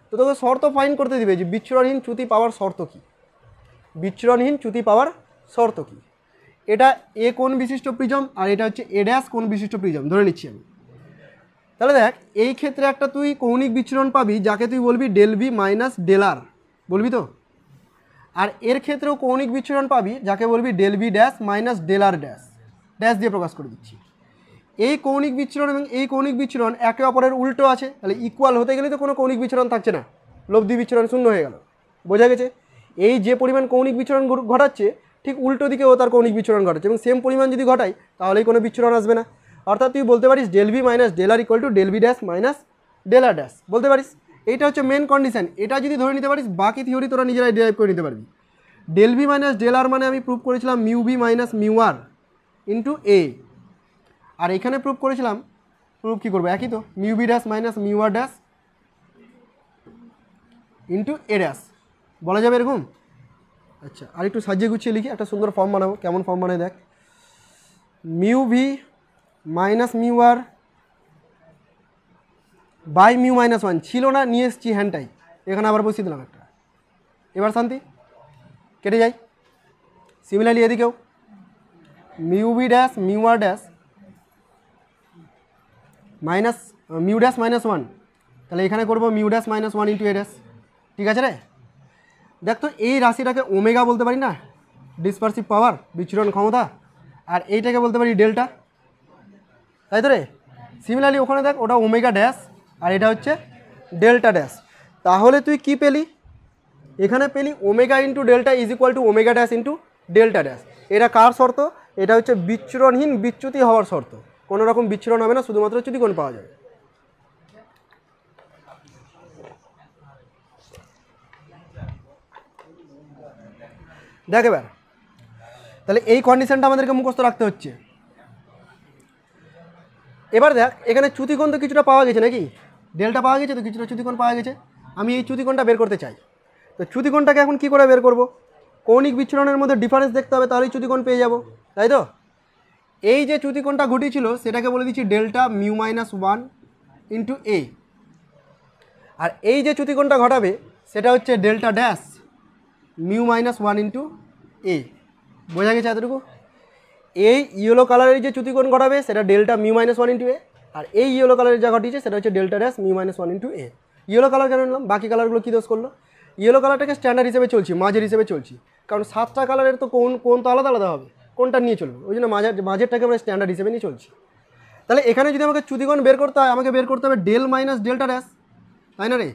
তো তোকে শর্ত ফাইন করতে দিবে যে বিচ্ছুরণহীন চ্যুতি পাওয়ার শর্ত কি বিচ্ছুরণহীন চ্যুতি পাওয়ার শর্ত কি এটা এ কোন বিশিষ্ট প্রিজম আর এটা হচ্ছে এ ড্যাশ কোন বিশিষ্ট প্রিজম ধরে নিচ্ছি আমি তাহলে দেখ এই ক্ষেত্রে একটা তুই কৌণিক বিচ্ছুরণ পাবি যাকে তুই বলবি ডেল মাইনাস ডেলার বলবি তো আর এর ক্ষেত্রেও কৌণিক বিচ্ছুরণ পাবি যাকে বলবি del dash minus del R dash dash দিয়ে প্রকাশ করে দিচ্ছি এই কৌণিক বিচ্ছুরণ এবং এই কৌণিক বিচ্ছুরণ একে অপরের উল্টো আছে তাহলে ইকুয়াল হতে গেলে তো কোনো কৌণিক বিচ্ছুরণ থাকছে না লব্ধি বিচ্ছুরণ শূন্য হয়ে গেল বোঝা গেছে এই যে পরিমাণ কৌণিক বিচ্ছুরণ ঘটাচ্ছে ঠিক উল্টো দিকেও তার কৌণিক বিচ্ছুরণ ঘটাচ্ছে এবং সেম পরিমাণ যদি ঘটায় তাহলেই কোনো বিচ্ছুরণ আসবে না অর্থাৎ তুই বলতে পারিস del V minus del R equal to del dash minus del R dash বলতে পারিস এটা হচ্ছে মেন কন্ডিশান এটা যদি ধরে নিতে পারিস বাকি থিওরি তোরা নিজেরাই ডিরাইভ করে নিতে পারবি ডেলভি ভি মাইনাস ডেলার মানে আমি প্রুভ করেছিলাম mu V minus mu R into A আর এখানে প্রুভ করেছিলাম প্রুভ কী করবো একই তো mu B dash minus mu R dash into A dash বলা যাবে এরকম আচ্ছা আর একটু সাজিয়ে গুছিয়ে লিখি একটা সুন্দর ফর্ম বানাবো কেমন ফর্ম বানায় দেখ mu V minus mu R by mu minus one ছিল না নিয়ে এসছি হ্যান্ডটাই এখানে আবার বসিয়ে দিলাম একটা এবার শান্তি কেটে যাই সিমিলারলি এদিকেও mu B dash mu R dash minus mu dash minus one তাহলে এখানে করবো mu dash minus one into A dash ঠিক আছে রে দেখ তো এই রাশিটাকে ওমেগা বলতে পারি না ডিসপার্সিভ পাওয়ার বিচ্ছুরণ ক্ষমতা আর এইটাকে বলতে পারি ডেল্টা তাই তো রে সিমিলারলি ওখানে দেখ ওটা ওমেগা ড্যাশ আর এটা হচ্ছে ডেল্টা ড্যাশ তাহলে তুই কি পেলি এখানে পেলি omega into delta is equal to omega dash into delta dash এটা কার শর্ত এটা হচ্ছে বিচ্ছুরণহীন বিচ্যুতি হওয়ার শর্ত কোনো রকম বিচ্ছুরণ হবে না শুধুমাত্র কোন পাওয়া যাবে দেখ এবার তাহলে এই কন্ডিশনটা আমাদেরকে মুখস্থ রাখতে হচ্ছে এবার দেখ এখানে চ্যুতিকোণ তো কিছুটা পাওয়া গেছে নাকি ডেলটা পাওয়া গেছে তো কিছুটা চ্যুতিকোণ পাওয়া গেছে আমি এই চ্যুতিকোণটা বের করতে চাই তো চ্যুতিকোণটাকে এখন কি করে বের করব কৌণিক বিচ্ছুরণের মধ্যে ডিফারেন্স দেখতে হবে তাহলেই চ্যুতিকোণ পেয়ে যাব তাই তো এই যে চ্যুতিকোণটা ঘটিয়েছিল সেটাকে বলে দিচ্ছি delta mu minus one into A আর এই যে চ্যুতিকোণটা ঘটাবে সেটা হচ্ছে delta dash mu minus one into A বোঝা গেছে এতটুকু এই ইয়েলো কালারের যে চ্যুতিকোণ ঘটাবে সেটা delta mu minus one into A আর এই ইয়েলো কালারের যা ঘটিয়েছে সেটা হচ্ছে delta dash mu minus one into A yellow colour কেন নিলাম বাকি কালারগুলো কী দোষ করলো ইয়েলো কালারটাকে স্ট্যান্ডার্ড হিসেবে চলছি মাঝের হিসেবে চলছি কারণ সাতটা কালারের তো কোন কোন তো আলাদা আলাদা হবে কোনটা নিয়ে চলবে ওই জন্য মাঝের মাঝেরটাকে আমরা স্ট্যান্ডার্ড হিসেবে নিয়ে চলছি তাহলে এখানে যদি আমাকে চ্যুতিকোণ বের করতে হয় আমাকে বের করতে হবে ডেল মাইনাস ডেল্টা ড্যাস তাই না রে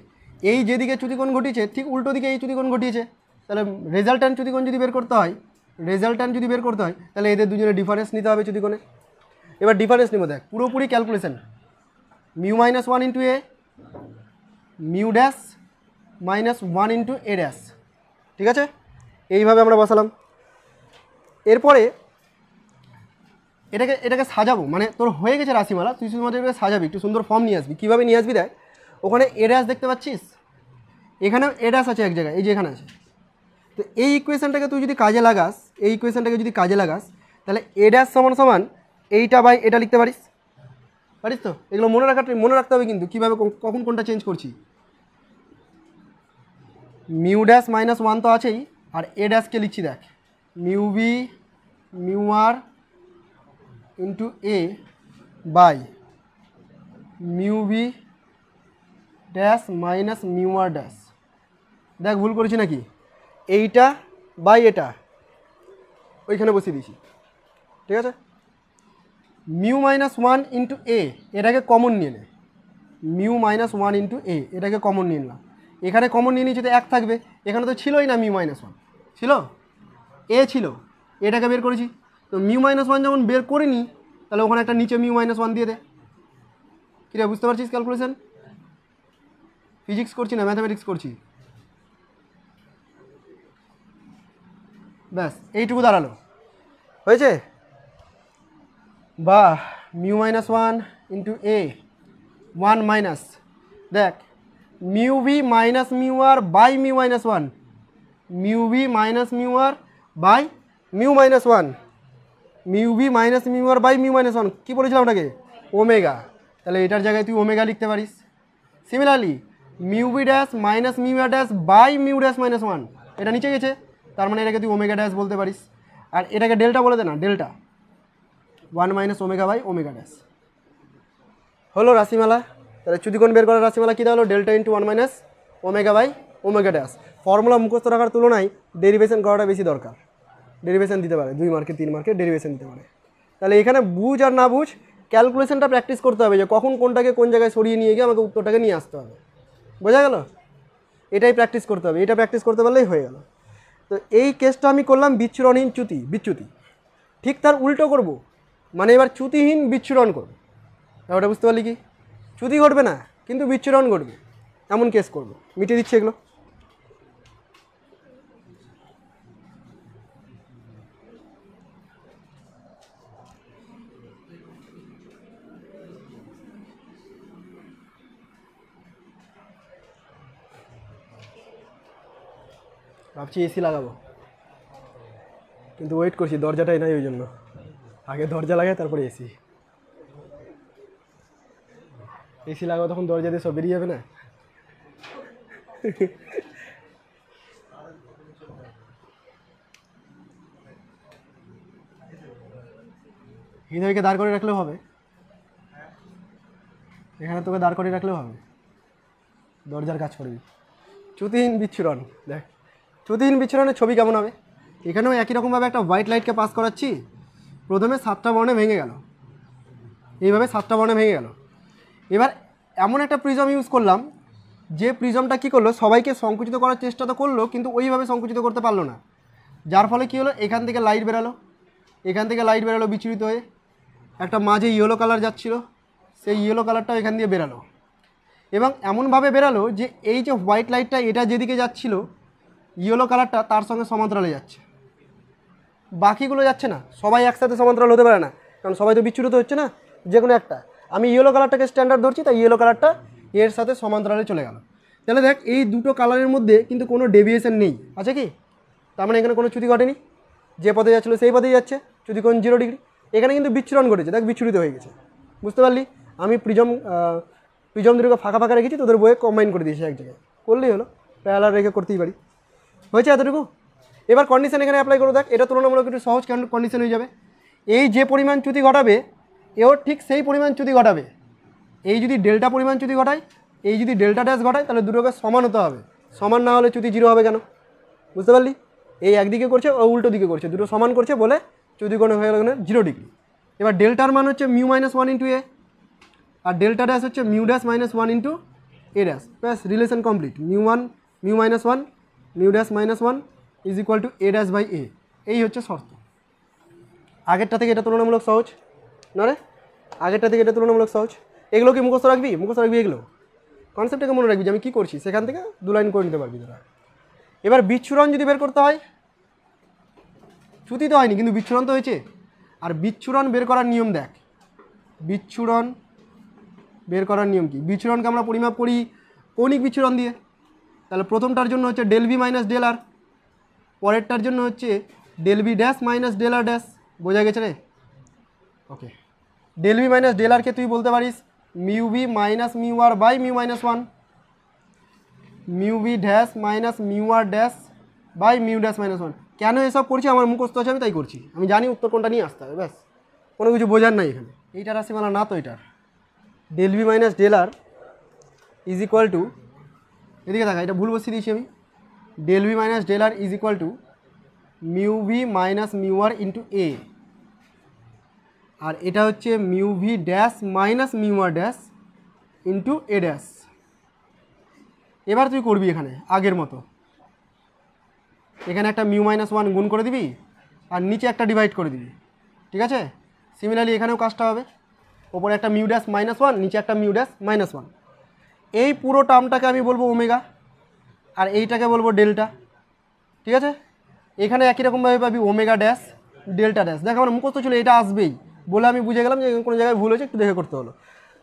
এই যেদিকে চ্যুতিকোণ ঘটিয়েছে ঠিক উল্টো দিকে এই চ্যুতিকোণ ঘটিয়েছে তাহলে রেজাল্ট অ্যান্ড চ্যুতিকোণ যদি বের করতে হয় রেজাল্টান যদি বের করতে হয় তাহলে এদের দুজনের ডিফারেন্স নিতে হবে যদি কোনো এবার ডিফারেন্স নেবো দেখ পুরোপুরি calculation mu minus one into A mu dash minus one into A dash ঠিক আছে এইভাবে আমরা বসালাম এরপরে এটাকে এটাকে সাজাবো মানে তোর হয়ে গেছে রাশিমালা তুই শুধুমাত্র এটাকে সাজাবি একটু সুন্দর ফর্ম নিয়ে আসবি কীভাবে নিয়ে আসবি দেখ ওখানে এ ড্যাশ দেখতে পাচ্ছিস এখানেও এ ড্যাশ আছে এক জায়গায় এই যে এখানে আছে তো এই ইকুয়েশানটাকে তুই যদি কাজে লাগাস এই ইকুয়েশানটাকে যদি কাজে লাগাস তাহলে এ ড্যাশ সমান সমান এইটা বাই এটা লিখতে পারিস পারিস তো এগুলো মনে রাখা মনে রাখতে হবে কিন্তু কীভাবে কখন কোনটা চেঞ্জ করছি মিউ ড্যাশ মাইনাস ওয়ান তো আছেই আর এ ড্যাশকে লিখছি দেখ mu B mu R into A by mu B dash minus mu R dash দেখ ভুল করেছি নাকি এইটা বাই এটা ওইখানে বসিয়ে দিয়েছি ঠিক আছে mu minus one into A এটাকে কমন নিয়ে নে mu minus one into A এটাকে কমন নিয়ে নিলাম এখানে কমন নিয়ে নিয়েছি তো এক থাকবে এখানে তো ছিলই না মিউ মাইনাস ওয়ান ছিল এ ছিল এটাকে বের করেছি তো মিউ মাইনাস ওয়ান যখন বের করিনি তাহলে ওখানে একটা নিচে মিউ মাইনাস ওয়ান দিয়ে দে কিরে বুঝতে পারছিস ক্যালকুলেশন ফিজিক্স করছি না ম্যাথামেটিক্স করছি ব্যাস এইটুকু দাঁড়ালো হয়েছে বা mu minus one into A one minus দেখ mu B minus mu R by mu minus one mu B minus mu R by mu minus one mu B minus mu R by mu minus one কী বলেছিলাম ওটাকে omega তাহলে এটার জায়গায় তুই omega লিখতে পারিস similarly mu B dash minus mu R dash by mu dash minus one এটা নিচে গেছে তার মানে এটাকে তুই ওমেগা ড্যাশ বলতে পারিস আর এটাকে ডেল্টা বলে দে না delta one minus omega by omega dash হলো রাশিমালা তাহলে চুদিকোণ বের করার রাশিমালা কী হলো delta into one minus omega by omega dash formula মুখস্থ রাখার তুলনায় ডেরিভেশন করাটা বেশি দরকার ডেরিভেশন দিতে পারে দুই মার্কে তিন মার্কে ডেরিভেশন দিতে পারে তাহলে এখানে বুঝ আর না বুঝ ক্যালকুলেশনটা প্র্যাকটিস করতে হবে যে কখন কোনটাকে কোন জায়গায় সরিয়ে নিয়ে গিয়ে আমাকে উত্তরটাকে নিয়ে আসতে হবে বোঝা গেল এটাই প্র্যাকটিস করতে হবে এটা প্র্যাকটিস করতে পারলেই হয়ে গেল তো এই কেসটা আমি করলাম বিচ্ছুরণহীন চ্যুতি বিচ্যুতি ঠিক তার উল্টো করব মানে এবার চ্যুতিহীন বিচ্ছুরণ করব ব্যাপারটা বুঝতে পারলি কি চ্যুতি ঘটবে না কিন্তু বিচ্ছুরণ ঘটবে এমন কেস করব মিটিয়ে দিচ্ছে এগুলো ভাবছি এসি লাগাবো কিন্তু ওয়েট করছি দরজাটাই নাই ওই জন্য আগে দরজা লাগাই তারপরে এসি এসি লাগাবো তখন দরজা দিয়ে সব বেরিয়ে যাবে না হৃদয়কে দাঁড় করে রাখলেও হবে এখানে তোকে দাঁড় করে রাখলেও হবে দরজার কাজ করবি চুতিন বিচ্ছুরণ দেখ চৌদিন বিচ্ছুরণের ছবি কেমন হবে এখানেও একই রকমভাবে একটা হোয়াইট লাইটকে পাস করাচ্ছি প্রথমে সাতটা বর্ণে ভেঙে গেল এইভাবে সাতটা বর্ণে ভেঙে গেল এবার এমন একটা প্রিজম ইউজ করলাম যে প্রিজমটা কী করলো সবাইকে সংকুচিত করার চেষ্টা তো করলো কিন্তু ওইভাবে সংকুচিত করতে পারলো না যার ফলে কী হলো এখান থেকে লাইট বেরালো এখান থেকে লাইট বেরালো বিচ্ছুরিত হয়ে একটা মাঝে ইয়েলো কালার যাচ্ছিল সেই ইয়েলো কালারটাও এখান দিয়ে বেরালো এবং এমনভাবে বেরালো যে এই যে হোয়াইট লাইটটা এটা যেদিকে যাচ্ছিলো ইয়েলো কালারটা তার সঙ্গে সমান্তরালে যাচ্ছে বাকিগুলো যাচ্ছে না সবাই একসাথে সমান্তরাল হতে পারে না কারণ সবাই তো বিচ্ছুরিত হচ্ছে না যে কোনো একটা আমি ইয়েলো কালারটাকে স্ট্যান্ডার্ড ধরছি তাই ইয়েলো কালারটা এর সাথে সমান্তরালে চলে গেল তাহলে দেখ এই দুটো কালারের মধ্যে কিন্তু কোনো ডেভিয়েশন নেই আছে কি তার মানে এখানে কোনো চ্যুতি ঘটেনি যে পথে যাচ্ছিলো সেই পথেই যাচ্ছে চ্যুতি কোন জিরো ডিগ্রি এখানে কিন্তু বিচ্ছুরণ ঘটেছে দেখ বিচ্ছুরিত হয়ে গেছে বুঝতে পারলি আমি প্রিজম প্রিজম দুটোকে ফাঁকা ফাঁকা রেখেছি তোদের বইয়ে কম্বাইন করে দিয়েছি এক জায়গায় করলেই হলো প্যারালার রেখে করতেই পারি হয়েছে এতটুকু এবার কন্ডিশন এখানে অ্যাপ্লাই করে দেখ এটা তুলনামূলক একটু সহজ কন্ডিশন হয়ে যাবে এই যে পরিমাণ চ্যুতি ঘটাবে এও ঠিক সেই পরিমাণ চ্যুতি ঘটাবে এই যদি ডেল্টা পরিমাণ চ্যুতি ঘটায় এই যদি ডেল্টা ড্যাশ ঘটায় তাহলে দুটোকে সমান হতে হবে সমান না হলে চ্যুতি জিরো হবে কেন বুঝতে পারলি এই একদিকে করছে ও উল্টো দিকে করছে দুটো সমান করছে বলে চ্যুতি কোনো হয়ে গেল জিরো ডিগ্রি এবার ডেল্টার মান হচ্ছে mu minus one into A আর ডেল্টা ড্যাশ হচ্ছে mu dash minus one into A dash ব্যাস relation complete mu one mu minus one mu dash minus one is equal to A dash by A এই হচ্ছে শর্ত আগেরটা থেকে এটা তুলনামূলক সহজ না রে আগেরটা থেকে এটা তুলনামূলক সহজ এগুলো কি মুখস্থ রাখবি মুখস্থ রাখবি এগুলো কনসেপ্টটাকে মনে রাখবি যে আমি কী করছি সেখান থেকে দু লাইন করে নিতে পারবি তোরা এবার বিচ্ছুরণ যদি বের করতে হয় চ্যুতি তো হয়নি কিন্তু বিচ্ছুরণ তো হয়েছে আর বিচ্ছুরণ বের করার নিয়ম দেখ বিচ্ছুরণ বের করার নিয়ম কি বিচ্ছুরণকে আমরা পরিমাপ করি কৌণিক বিচ্ছুরণ দিয়ে তাহলে প্রথমটার জন্য হচ্ছে ডেলভি মাইনাস ডেল আর পরেরটার জন্য হচ্ছে del V dash minus del R dash বোঝা গেছে রে ওকে ডেল মাইনাস ডেল আরকে তুই বলতে পারিস mu V minus mu R by mu minus one mu V dash minus mu R dash by mu dash minus one কেন এসব করছি আমার মুখস্থ আছে আমি তাই করছি আমি জানি উত্তর কোনটা নিয়ে আসতে হবে ব্যাস কোনো কিছু বোঝার নাই এখানে এইটার মানে না তো এটার del minus del R is equal to এদিকে দেখা এটা ভুল বসিয়ে দিয়েছি আমি del V minus del R is equal to mu V minus mu R into A আর এটা হচ্ছে mu V dash minus mu R dash into A dash এবার তুই করবি এখানে আগের মতো এখানে একটা মিউ মাইনাস ওয়ান গুণ করে দিবি আর নিচে একটা ডিভাইড করে দিবি ঠিক আছে সিমিলারলি এখানেও কাজটা হবে ওপরে একটা মিউ ড্যাশ মাইনাস ওয়ান নিচে একটা মিউ ড্যাশ মাইনাস ওয়ান এই পুরো টার্মটাকে আমি বলবো ওমেগা আর এইটাকে বলবো ডেল্টা ঠিক আছে এখানে একই রকমভাবে পাবি ওমেগা ড্যাশ ডেল্টা ড্যাশ দেখ আমার মুখস্থ ছিল এটা আসবেই বলে আমি বুঝে গেলাম যে কোনো জায়গায় ভুল হয়েছে একটু দেখে করতে হলো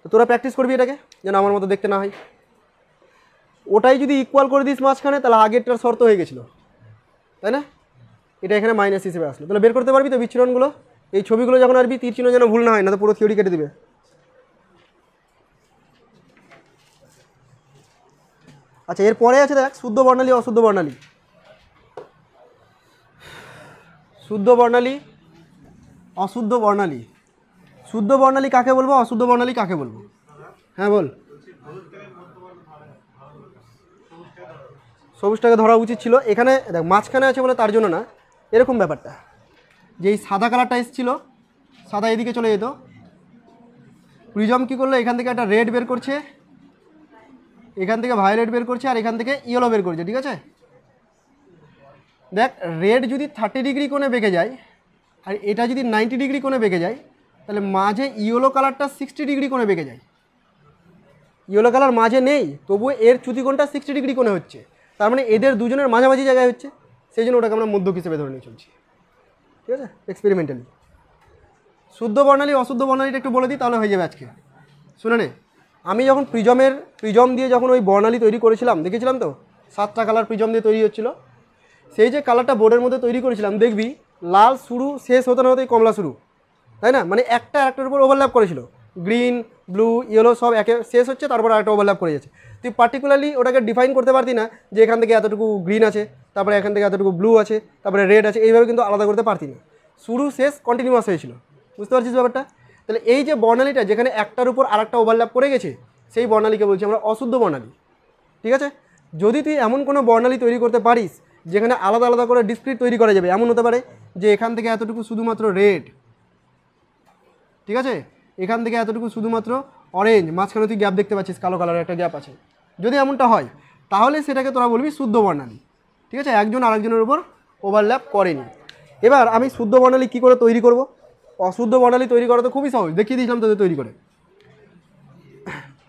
তো তোরা প্র্যাকটিস করবি এটাকে যেন আমার মতো দেখতে না হয় ওটাই যদি ইকুয়াল করে দিস মাঝখানে তাহলে আগেরটার শর্ত হয়ে গেছিলো তাই না এটা এখানে মাইনাস হিসেবে আসলো তাহলে বের করতে পারবি তো বিচ্ছুরণগুলো এই ছবিগুলো যখন আসবি তীর চিহ্ন যেন ভুল না হয় না তো পুরো থিওরি কেটে দেবে আচ্ছা এরপরে আছে দেখ শুদ্ধ বর্ণালী অশুদ্ধ বর্ণালী শুদ্ধ বর্ণালী অশুদ্ধ বর্ণালী শুদ্ধ বর্ণালী কাকে বলবো অশুদ্ধ বর্ণালী কাকে বলবো হ্যাঁ বল সবুজটাকে ধরা উচিত ছিল এখানে দেখ মাঝখানে আছে বলে তার জন্য না এরকম ব্যাপারটা যে এই সাদা কালারটা এসেছিল সাদা এদিকে চলে যেত প্রিজম কী করলো এখান থেকে একটা রেড বের করছে এখান থেকে ভায়োলেট বের করছে আর এখান থেকে ইয়েলো বের করছে ঠিক আছে দেখ রেড যদি থার্টি ডিগ্রি কোণে বেঁকে যায় আর এটা যদি নাইনটি ডিগ্রি কোণে বেঁকে যায় তাহলে মাঝে ইয়েলো কালারটা সিক্সটি ডিগ্রি কোণে বেঁকে যায় ইয়েলো কালার মাঝে নেই তবু এর চ্যুতিকোণটা সিক্সটি ডিগ্রি কোণে হচ্ছে তার মানে এদের দুজনের মাঝামাঝি জায়গায় হচ্ছে সেই জন্য ওটাকে আমরা মধ্যক হিসেবে ধরে নিয়ে চলছি ঠিক আছে এক্সপেরিমেন্টালি শুদ্ধ বর্ণালী অশুদ্ধ বর্ণালীটা একটু বলে দিই তাহলে হয়ে যাবে আজকে শুনে নে আমি যখন প্রিজমের প্রিজম দিয়ে যখন ওই বর্ণালি তৈরি করেছিলাম দেখেছিলাম তো সাতটা কালার প্রিজম দিয়ে তৈরি হচ্ছিলো সেই যে কালারটা বোর্ডের মধ্যে তৈরি করেছিলাম দেখবি লাল শুরু শেষ হতে না হতেই কমলা শুরু তাই না মানে একটা একটার উপর ওভারল্যাপ করেছিল গ্রিন ব্লু ইয়েলো সব একে শেষ হচ্ছে তারপর আরেকটা ওভারল্যাপ করে যাচ্ছে তুই পার্টিকুলারলি ওটাকে ডিফাইন করতে পারতি না যে এখান থেকে এতটুকু গ্রিন আছে তারপরে এখান থেকে এতটুকু ব্লু আছে তারপরে রেড আছে এইভাবে কিন্তু আলাদা করতে পারতি না শুরু শেষ কন্টিনিউয়াস হয়েছিল বুঝতে পারছিস ব্যাপারটা তাহলে এই যে বর্ণালীটা যেখানে একটার উপর আরেকটা ওভারল্যাপ করে গেছে সেই বর্ণালীকে বলছি আমরা অশুদ্ধ বর্ণালী ঠিক আছে যদি তুই এমন কোনো বর্ণালী তৈরি করতে পারিস যেখানে আলাদা আলাদা করে ডিসক্রিট তৈরি করা যাবে এমন হতে পারে যে এখান থেকে এতটুকু শুধুমাত্র রেড ঠিক আছে এখান থেকে এতটুকু শুধুমাত্র অরেঞ্জ মাঝখানে তুই গ্যাপ দেখতে পাচ্ছিস কালো কালারের একটা গ্যাপ আছে যদি এমনটা হয় তাহলে সেটাকে তোরা বলবি শুদ্ধ বর্ণালী ঠিক আছে একজন আরেকজনের উপর ওভারল্যাপ করেনি এবার আমি শুদ্ধ বর্ণালী কী করে তৈরি করব অশুদ্ধ বর্ণালী তৈরি করা তো খুবই সহজ দেখিয়ে দিয়েছিলাম তাদের তৈরি করে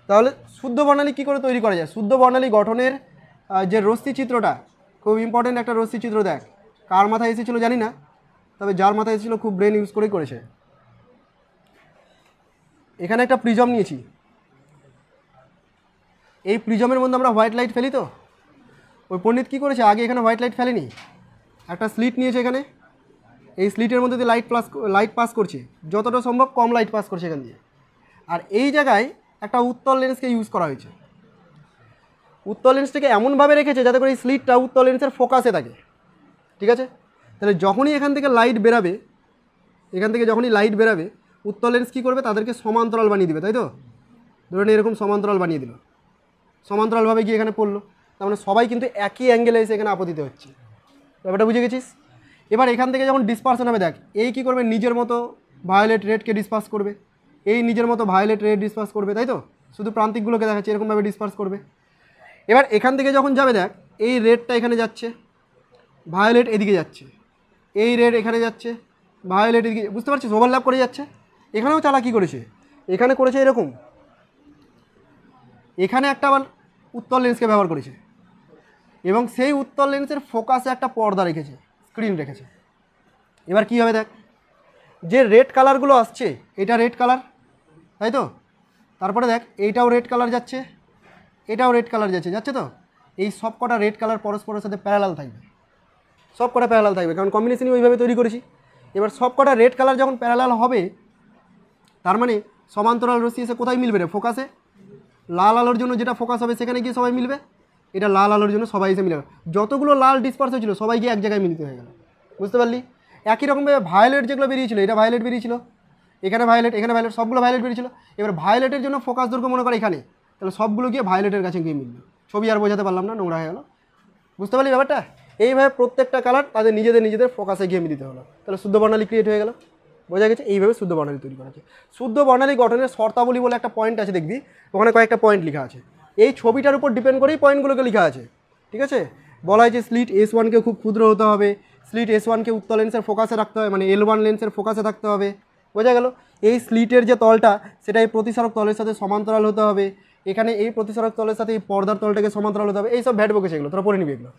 তাহলে শুদ্ধ বর্ণালী কী করে তৈরি করা যায় শুদ্ধ বর্ণালী গঠনের যে রশ্মি চিত্রটা খুব ইম্পর্টেন্ট একটা রশ্মি চিত্র দেখ কার মাথায় এসেছিলো জানি না তবে যার মাথায় এসেছিলো খুব ব্রেন ইউজ করেই করেছে এখানে একটা প্রিজম নিয়েছি এই প্রিজমের মধ্যে আমরা হোয়াইট লাইট ফেলি তো ওই পণ্ডিত কী করেছে আগে এখানে হোয়াইট লাইট ফেলেনি একটা স্লিট নিয়েছে এখানে এই স্লিটের মধ্যে দিয়ে লাইট প্লাস লাইট পাস করছে যতটা সম্ভব কম লাইট পাস করছে এখান দিয়ে আর এই জায়গায় একটা উত্তল লেন্সকে ইউজ করা হয়েছে উত্তল লেন্সটাকে এমনভাবে রেখেছে যাতে করে এই স্লিটটা উত্তল লেন্সের ফোকাসে থাকে ঠিক আছে তাহলে যখনই এখান থেকে লাইট বেরাবে এখান থেকে যখনই লাইট বেরাবে উত্তল লেন্স কী করবে তাদেরকে সমান্তরাল বানিয়ে দিবে তাই তো ধরুন এরকম সমান্তরাল বানিয়ে দিল সমান্তরালভাবে গিয়ে এখানে পড়লো তার মানে সবাই কিন্তু একই অ্যাঙ্গেলে এসে এখানে আপতিত হচ্ছে ব্যাপারটা বুঝে গেছিস এবার এখান থেকে যখন ডিসপার্সন হবে দেখ এই কী করবে নিজের মতো ভায়োলেট রেডকে ডিসপার্স করবে এই নিজের মতো ভায়োলেট রেড ডিসপার্স করবে তাই তো শুধু প্রান্তিকগুলোকে দেখাচ্ছে এরকমভাবে ডিসপার্স করবে এবার এখান থেকে যখন যাবে দেখ এই রেডটা এখানে যাচ্ছে ভায়োলেট এদিকে যাচ্ছে এই রেড এখানে যাচ্ছে ভায়োলেট এদিকে বুঝতে পারছিস ওভারল্যাপ করে যাচ্ছে এখানেও চালাকি করেছে এখানে করেছে এরকম এখানে একটা আবার উত্তর লেন্সকে ব্যবহার করেছে এবং সেই উত্তর লেন্সের ফোকাসে একটা পর্দা রেখেছে ক্রিম রেখেছে এবার কি হবে দেখ যে রেড কালারগুলো আসছে এটা রেড কালার তাই তো তারপরে দেখ এইটাও রেড কালার যাচ্ছে এটাও রেড কালার যাচ্ছে যাচ্ছে তো এই সব কটা রেড কালার পরস্পরের সাথে প্যারালাল থাকবে সব কটা প্যারালাল থাকবে কারণ কম্বিনেশনই ওইভাবে তৈরি করেছি এবার সব কটা রেড কালার যখন প্যারালাল হবে তার মানে সমান্তরাল রশ্মি এসে কোথায় মিলবে রে ফোকাসে লাল আলোর জন্য যেটা ফোকাস হবে সেখানে গিয়ে সবাই মিলবে এটা লাল আলোর জন্য সবাই এসে মিলানো যতগুলো লাল ডিসপার্স হয়েছিল সবাই গিয়ে এক জায়গায় মিলিত হয়ে গেল বুঝতে পারলি একই রকমভাবে ভায়োলেট যেগুলো বেরিয়েছিল এটা ভায়োলেট বেরিয়েছিল এখানে ভায়োলেট এখানে ভায়োলেট সবগুলো ভায়োলেট বেরিয়েছিল এবার ভায়োলেটের জন্য ফোকাস দুর্গ মনে করে এখানে তাহলে সবগুলো গিয়ে ভায়োলেটের কাছে গিয়ে মিলল ছবি আর বোঝাতে পারলাম না নোংরা হয়ে গেল বুঝতে পারলি ব্যাপারটা এইভাবে প্রত্যেকটা কালার তাদের নিজেদের নিজেদের ফোকাসে গিয়ে মিলিতে হলো তাহলে শুদ্ধ বর্ণালী ক্রিয়েট হয়ে গেল বোঝা গেছে এইভাবে শুদ্ধ বর্ণালী তৈরি করা হচ্ছে শুদ্ধ বর্ণালী গঠনের শর্তাবলী বলে একটা পয়েন্ট আছে দেখবি ওখানে কয়েকটা পয়েন্ট লেখা আছে এই ছবিটার উপর ডিপেন্ড করেই পয়েন্টগুলোকে লেখা আছে ঠিক আছে বলা হয় যে স্লিট এস ওয়ানকে খুব ক্ষুদ্র হতে হবে স্লিট এস ওয়ানকে উত্তল লেন্সের ফোকাসে রাখতে হবে মানে এল ওয়ান লেন্সের ফোকাসে থাকতে হবে বোঝা গেল এই স্লিটের যে তলটা সেটা এই প্রতিসারক তলের সাথে সমান্তরাল হতে হবে এখানে এই প্রতিসারক তলের সাথে এই পর্দার তলটাকে সমান্তরাল হতে হবে এইসব ভ্যাট বকেছে সেগুলো তোরা পড়ে নিবি এগুলো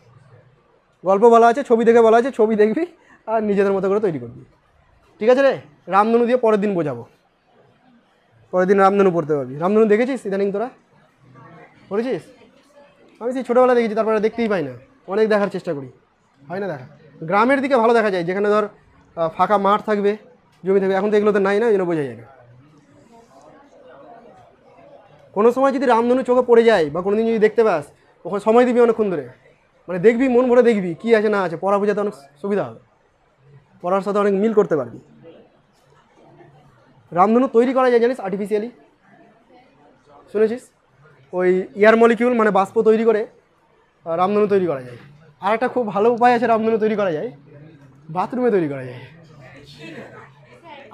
গল্প বলা আছে ছবি দেখে বলা আছে ছবি দেখবি আর নিজেদের মতো করে তৈরি করবি ঠিক আছে রে রামধনু দিয়ে পরের দিন বোঝাবো পরের দিন রামধনু পড়তে পারবি রামধনু দেখেছিস ইদানিং তোরা পড়েছিস আমি সেই ছোটোবেলা দেখেছি তারপরে দেখতেই পাই না অনেক দেখার চেষ্টা করি হয় না দেখা গ্রামের দিকে ভালো দেখা যায় যেখানে ধর ফাঁকা মাঠ থাকবে জমি থাকবে এখন তো এগুলোতে নাই না ওই জন্য বোঝা যায় না কোনো সময় যদি রামধনু চোখে পড়ে যায় বা কোনো দিন যদি দেখতে পাস ওখানে সময় দিবি অনেকক্ষণ ধরে মানে দেখবি মন ভরে দেখবি কী আছে না আছে পড়া বোঝাতে অনেক সুবিধা হবে পড়ার সাথে অনেক মিল করতে পারবি রামধনু তৈরি করা যায় জানিস আর্টিফিশিয়ালি শুনেছিস ওই এয়ার মলিকিউল মানে বাষ্প তৈরি করে রামধনু তৈরি করা যায় আর একটা খুব ভালো উপায় আছে রামধনু তৈরি করা যায় বাথরুমে তৈরি করা যায়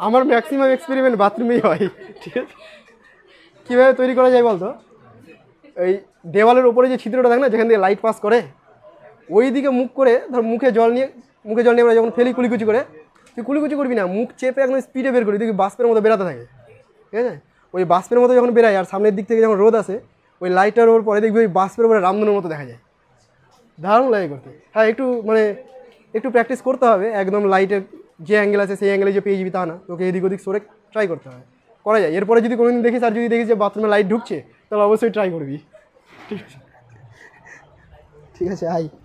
আমার ম্যাক্সিমাম এক্সপেরিমেন্ট বাথরুমেই হয় ঠিক আছে কীভাবে তৈরি করা যায় বলতো এই দেওয়ালের ওপরে যে ছিদ্রটা থাকে না যেখান থেকে লাইট পাস করে ওই দিকে মুখ করে ধর মুখে জল নিয়ে মুখে জল নিয়ে আমরা যখন ফেলি কুলিকুচি করে তুই কুলিকুচি করবি না মুখ চেপে একদম স্পিডে বের করবি দেখবি বাষ্পের মতো বেরাতে থাকে ঠিক আছে ওই বাষ্পের মতো যখন বেরোয় আর সামনের দিক থেকে যখন রোদ আসে ওই লাইটার ওর পরে দেখবি ওই বাষ্পের উপরে রামধনুর মতো দেখা যায় দারুণ লাগে করতে হ্যাঁ একটু মানে একটু প্র্যাকটিস করতে হবে একদম লাইটের যে অ্যাঙ্গেল আছে সেই অ্যাঙ্গেলে যে পেয়ে যাবি তা না তোকে এদিক ওদিক সরে ট্রাই করতে হবে করা যায় এরপরে যদি কোনোদিন দেখিস আর যদি দেখিস যে বাথরুমে লাইট ঢুকছে তাহলে অবশ্যই ট্রাই করবি ঠিক আছে ঠিক আছে আই